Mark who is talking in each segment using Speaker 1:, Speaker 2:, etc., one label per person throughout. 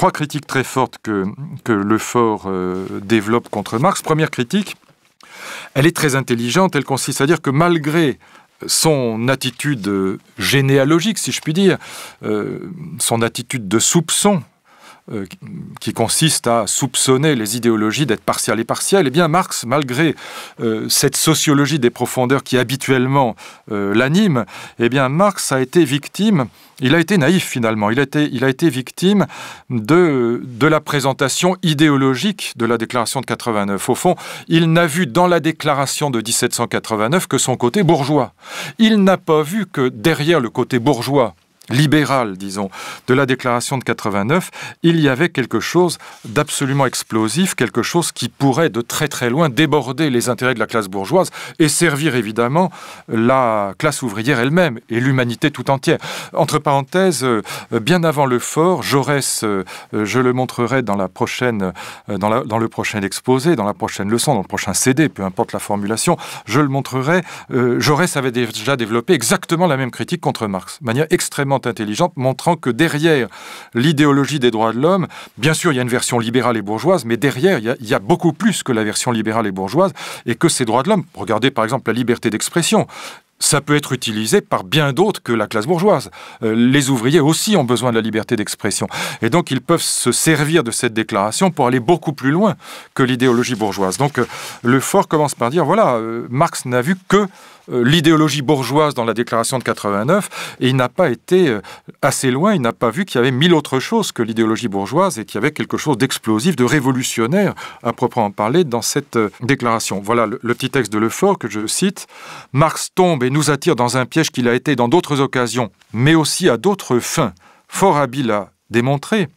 Speaker 1: trois critiques très fortes que, que Lefort euh, développe contre Marx. Première critique, elle est très intelligente, elle consiste à dire que malgré son attitude généalogique, si je puis dire, euh, son attitude de soupçon euh, qui consiste à soupçonner les idéologies d'être partiales et partielles, et eh bien Marx, malgré euh, cette sociologie des profondeurs qui habituellement euh, l'anime, eh bien Marx a été victime, il a été naïf finalement, il a été, victime de, de la présentation idéologique de la déclaration de 89. Au fond, il n'a vu dans la déclaration de 1789 que son côté bourgeois. Il n'a pas vu que derrière le côté bourgeois libéral, disons, de la déclaration de 89, il y avait quelque chose d'absolument explosif, quelque chose qui pourrait de très très loin déborder les intérêts de la classe bourgeoise et servir évidemment la classe ouvrière elle-même et l'humanité tout entière. Entre parenthèses, euh, bien avant le fort, Jaurès, euh, euh, je le montrerai dans la prochaine, dans, dans le prochain exposé, dans la prochaine leçon, dans le prochain CD, peu importe la formulation, je le montrerai. Jaurès avait déjà développé exactement la même critique contre Marx, manière extrêmement intelligente, montrant que derrière l'idéologie des droits de l'homme, bien sûr, il y a une version libérale et bourgeoise, mais derrière, il y, a, beaucoup plus que la version libérale et bourgeoise, et que ces droits de l'homme, regardez par exemple la liberté d'expression, ça peut être utilisé par bien d'autres que la classe bourgeoise. Euh, les ouvriers aussi ont besoin de la liberté d'expression. Et donc, ils peuvent se servir de cette déclaration pour aller beaucoup plus loin que l'idéologie bourgeoise. Donc, euh, le fort commence par dire, voilà, euh, Marx n'a vu que euh, l'idéologie bourgeoise dans la déclaration de 89, et il n'a pas été euh, assez loin, il n'a pas vu qu'il y avait mille autres choses que l'idéologie bourgeoise et qu'il y avait quelque chose d'explosif, de révolutionnaire à proprement parler dans cette euh, déclaration. Voilà le, le petit texte de Lefort que je cite. Marx tombe et nous attire dans un piège qu'il a été dans d'autres occasions, mais aussi à d'autres fins, fort habile à démontrer,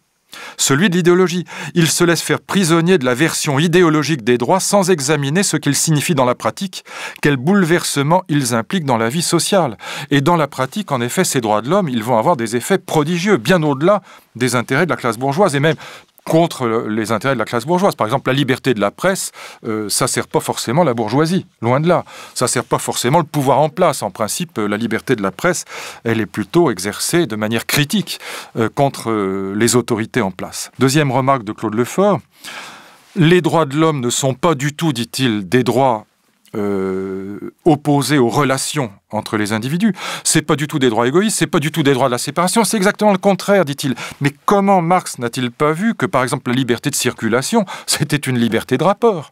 Speaker 1: celui de l'idéologie. Il se laisse faire prisonnier de la version idéologique des droits sans examiner ce qu'ils signifient dans la pratique, quels bouleversements ils impliquent dans la vie sociale. Et dans la pratique, en effet, ces droits de l'homme, ils vont avoir des effets prodigieux, bien au-delà des intérêts de la classe bourgeoise et même contre les intérêts de la classe bourgeoise. Par exemple, la liberté de la presse, euh, ça ne sert pas forcément la bourgeoisie, loin de là. Ça ne sert pas forcément le pouvoir en place. En principe, euh, la liberté de la presse, elle est plutôt exercée de manière critique euh, contre les autorités en place. Deuxième remarque de Claude Lefort, les droits de l'homme ne sont pas du tout, dit-il, des droits euh, opposé aux relations entre les individus. C'est pas du tout des droits égoïstes, c'est pas du tout des droits de la séparation, c'est exactement le contraire, dit-il. Mais comment Marx n'a-t-il pas vu que, par exemple, la liberté de circulation, c'était une liberté de rapport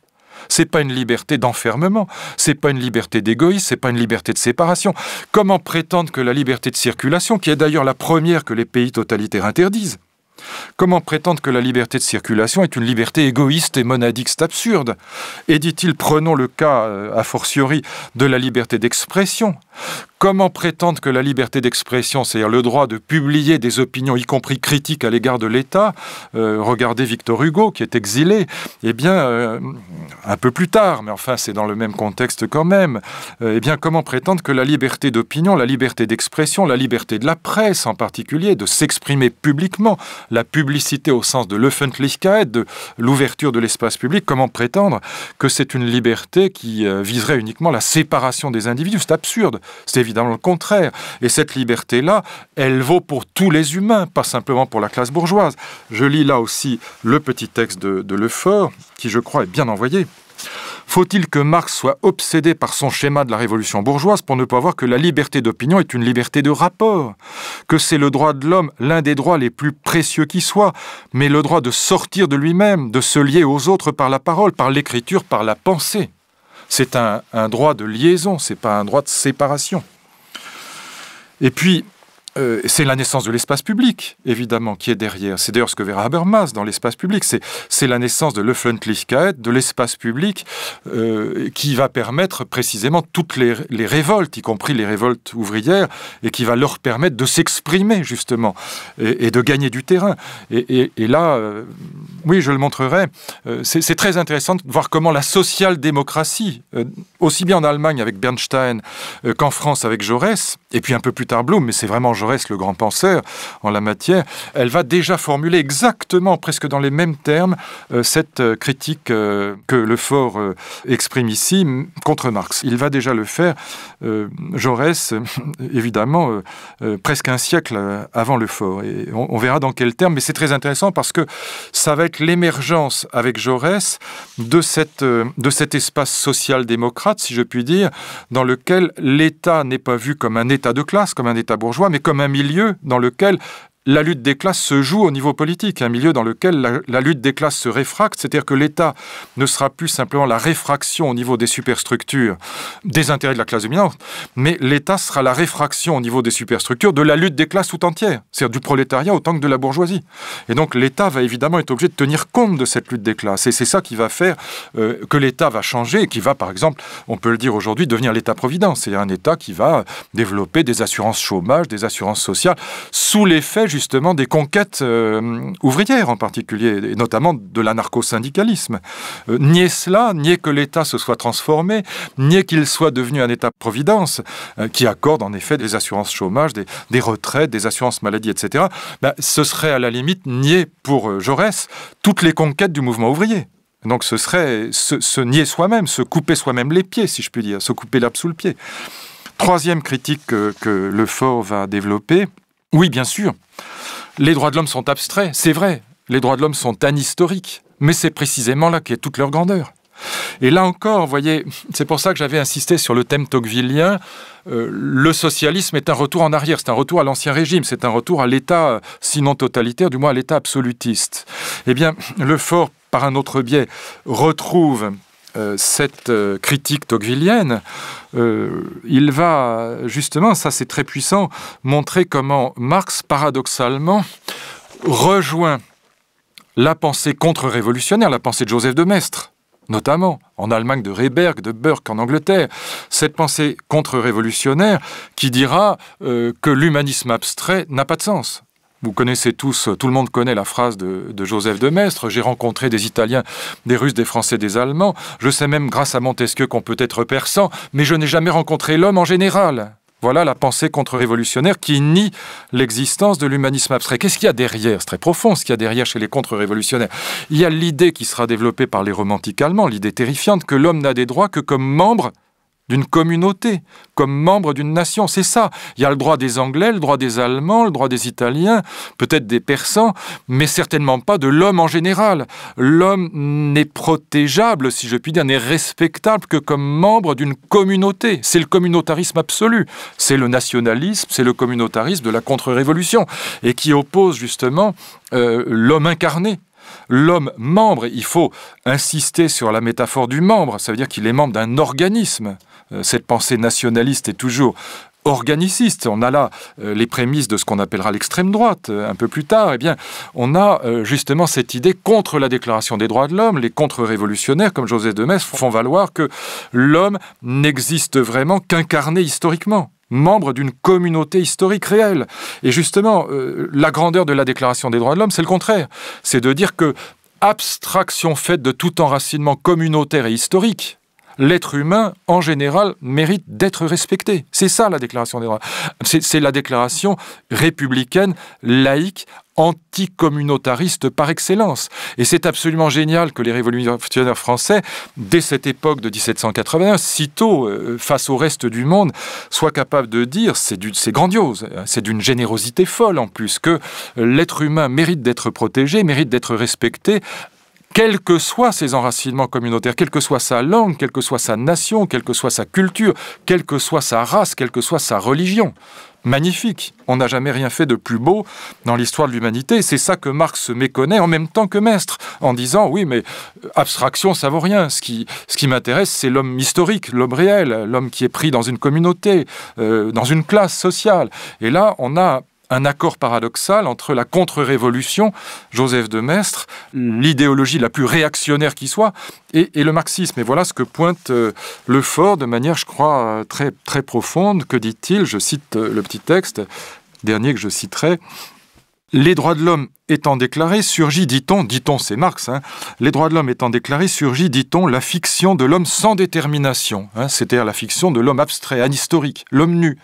Speaker 1: c'est pas une liberté d'enfermement, c'est pas une liberté d'égoïsme, c'est pas une liberté de séparation. Comment prétendre que la liberté de circulation, qui est d'ailleurs la première que les pays totalitaires interdisent, Comment prétendre que la liberté de circulation est une liberté égoïste et monadique absurde. Et dit-il, prenons le cas, euh, a fortiori, de la liberté d'expression. Comment prétendre que la liberté d'expression, c'est-à-dire le droit de publier des opinions, y compris critiques à l'égard de l'État, euh, regardez Victor Hugo qui est exilé, eh bien, euh, un peu plus tard, mais enfin c'est dans le même contexte quand même, et euh, eh bien, comment prétendre que la liberté d'opinion, la liberté d'expression, la liberté de la presse en particulier, de s'exprimer publiquement, la publicité au sens de l'Öffentlichkeit, de l'ouverture de l'espace public, comment prétendre que c'est une liberté qui viserait uniquement la séparation des individus C'est absurde. C'est évidemment le contraire. Et cette liberté-là, elle vaut pour tous les humains, pas simplement pour la classe bourgeoise. Je lis là aussi le petit texte de, Lefort, qui je crois est bien envoyé. Faut-il que Marx soit obsédé par son schéma de la révolution bourgeoise pour ne pas voir que la liberté d'opinion est une liberté de rapport, que c'est le droit de l'homme l'un des droits les plus précieux qui soit, mais le droit de sortir de lui-même, de se lier aux autres par la parole, par l'écriture, par la pensée c'est un, droit de liaison, c'est pas un droit de séparation. Et puis, euh, c'est la naissance de l'espace public, évidemment, qui est derrière. C'est d'ailleurs ce que verra Habermas dans l'espace public. C'est la naissance de l'Öffentlichkeit, de l'espace public, euh, qui va permettre précisément toutes les, révoltes, y compris les révoltes ouvrières, et qui va leur permettre de s'exprimer, justement, et, de gagner du terrain. Et, là, euh, oui, je le montrerai, c'est très intéressant de voir comment la social-démocratie, aussi bien en Allemagne avec Bernstein qu'en France avec Jaurès, et puis un peu plus tard Blum, mais c'est vraiment Jaurès, le grand penseur en la matière, elle va déjà formuler exactement, presque dans les mêmes termes, euh, cette euh, critique euh, que Lefort fort exprime ici contre Marx. Il va déjà le faire, Jaurès, évidemment, presque un siècle avant Lefort. Et on, verra dans quels termes, mais c'est très intéressant parce que ça va être l'émergence avec Jaurès de, cette, de cet espace social-démocrate, si je puis dire, dans lequel l'État n'est pas vu comme un État de classe, comme un État bourgeois, mais comme comme un milieu dans lequel la lutte des classes se joue au niveau politique, un milieu dans lequel la, lutte des classes se réfracte, c'est-à-dire que l'État ne sera plus simplement la réfraction au niveau des superstructures des intérêts de la classe dominante, mais l'État sera la réfraction au niveau des superstructures de la lutte des classes tout entière, c'est-à-dire du prolétariat autant que de la bourgeoisie. Et donc l'État va évidemment être obligé de tenir compte de cette lutte des classes, et c'est ça qui va faire euh, que l'État va changer et qui va, par exemple, on peut le dire aujourd'hui, devenir l'État-providence, c'est-à-dire un État qui va développer des assurances chômage, des assurances sociales, sous l'effet justement des conquêtes euh, ouvrières en particulier, et notamment de l'anarcho-syndicalisme. Euh, nier cela, nier que l'État se soit transformé, nier qu'il soit devenu un État-providence euh, qui accorde en effet des assurances chômage, des, retraites, des assurances maladie, etc., ben, ce serait à la limite nier pour Jaurès toutes les conquêtes du mouvement ouvrier. Donc ce serait se, nier soi-même, se couper soi-même les pieds, si je puis dire, se couper l'herbe sous le pied. Troisième critique que, que Lefort va développer, oui, bien sûr. Les droits de l'homme sont abstraits, c'est vrai. Les droits de l'homme sont anhistoriques. Mais c'est précisément là qu'est toute leur grandeur. Et là encore, vous voyez, c'est pour ça que j'avais insisté sur le thème tocquevillien. Euh, le socialisme est un retour en arrière, c'est un retour à l'ancien régime, c'est un retour à l'État, sinon totalitaire, du moins à l'État absolutiste. Eh bien, le fort, par un autre biais, retrouve euh, cette euh, critique tocquevillienne, euh, il va justement, ça c'est très puissant, montrer comment Marx, paradoxalement, rejoint la pensée contre-révolutionnaire, la pensée de Joseph de Maistre, notamment en Allemagne de Reberg, de Burke, en Angleterre, cette pensée contre-révolutionnaire qui dira que l'humanisme abstrait n'a pas de sens. Vous connaissez tous, tout le monde connaît la phrase de, Joseph de Maistre, j'ai rencontré des Italiens, des Russes, des Français, des Allemands, je sais même grâce à Montesquieu qu'on peut être persan, mais je n'ai jamais rencontré l'homme en général. Voilà la pensée contre-révolutionnaire qui nie l'existence de l'humanisme abstrait. Qu'est-ce qu'il y a derrière C'est très profond ce qu'il y a derrière chez les contre-révolutionnaires. Il y a l'idée qui sera développée par les romantiques allemands, l'idée terrifiante que l'homme n'a des droits que comme membre d'une communauté, comme membre d'une nation. C'est ça. Il y a le droit des Anglais, le droit des Allemands, le droit des Italiens, peut-être des Persans, mais certainement pas de l'homme en général. L'homme n'est protégeable, si je puis dire, n'est respectable que comme membre d'une communauté. C'est le communautarisme absolu. C'est le nationalisme, c'est le communautarisme de la contre-révolution, et qui oppose justement euh, l'homme incarné l'homme membre, il faut insister sur la métaphore du membre, ça veut dire qu'il est membre d'un organisme. Euh, cette pensée nationaliste est toujours organiciste. On a là euh, les prémices de ce qu'on appellera l'extrême droite euh, un peu plus tard. Eh bien, on a justement cette idée contre la Déclaration des droits de l'homme. Les contre-révolutionnaires, comme José de Metz, font valoir que l'homme n'existe vraiment qu'incarné historiquement membre d'une communauté historique réelle. Et justement, la grandeur de la Déclaration des droits de l'homme, c'est le contraire. C'est de dire que abstraction faite de tout enracinement communautaire et historique, l'être humain, en général, mérite d'être respecté. C'est ça la déclaration des droits. C'est la déclaration républicaine, laïque, anticommunautariste par excellence. Et c'est absolument génial que les révolutionnaires français, dès cette époque de 1781, sitôt euh, face au reste du monde, soient capables de dire, c'est grandiose, hein, c'est d'une générosité folle en plus, que l'être humain mérite d'être protégé, mérite d'être respecté, quels que soient ses enracinements communautaires, quelle que soit sa langue, quelle que soit sa nation, quelle que soit sa culture, quelle que soit sa race, quelle que soit sa religion. Magnifique. On n'a jamais rien fait de plus beau dans l'histoire de l'humanité. C'est ça que Marx se méconnaît en même temps que Mestre, en disant oui, mais euh, abstraction, ça vaut rien. Ce qui, ce qui m'intéresse, c'est l'homme historique, l'homme réel, l'homme qui est pris dans une communauté, euh, dans une classe sociale. Et là, on a un accord paradoxal entre la contre-révolution, Joseph de Maistre, mhm. l'idéologie la plus réactionnaire qui soit, et, le marxisme. Et voilà ce que pointe euh, Lefort de manière, je crois, euh, très, très profonde. Que dit-il Je cite euh, le petit texte, dernier que je citerai. Les droits de l'homme étant déclarés, surgit, dit-on, dit-on c'est Marx, hein, les droits de l'homme étant déclarés, surgit, dit-on, la fiction de l'homme sans détermination, hein, c'est-à-dire la fiction de l'homme abstrait, anhistorique, l'homme nu,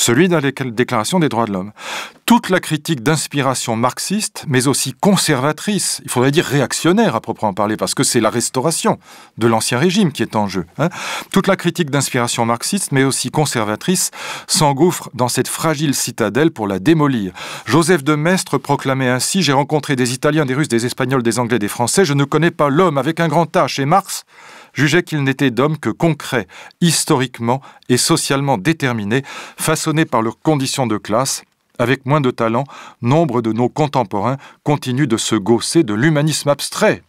Speaker 1: celui de la Déclaration des droits de l'homme. Toute la critique d'inspiration marxiste, mais aussi conservatrice, il faudrait dire réactionnaire à proprement parler, parce que c'est la restauration de l'Ancien Régime qui est en jeu. Hein. Toute la critique d'inspiration marxiste, mais aussi conservatrice, s'engouffre dans cette fragile citadelle pour la démolir. Joseph de Maistre proclamait ainsi J'ai rencontré des Italiens, des Russes, des Espagnols, des Anglais, des Français, je ne connais pas l'homme avec un grand H. Et Marx jugeaient qu'ils n'étaient d'hommes que concrets, historiquement et socialement déterminés, façonnés par leurs conditions de classe, avec moins de talent, nombre de nos contemporains continuent de se gausser de l'humanisme abstrait.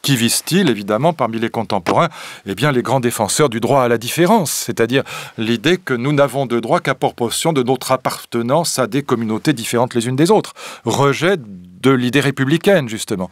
Speaker 1: Qui visent-ils évidemment, parmi les contemporains Eh bien, les grands défenseurs du droit à la différence, c'est-à-dire l'idée que nous n'avons de droit qu'à proportion de notre appartenance à des communautés différentes les unes des autres. Rejet de l'idée républicaine, justement.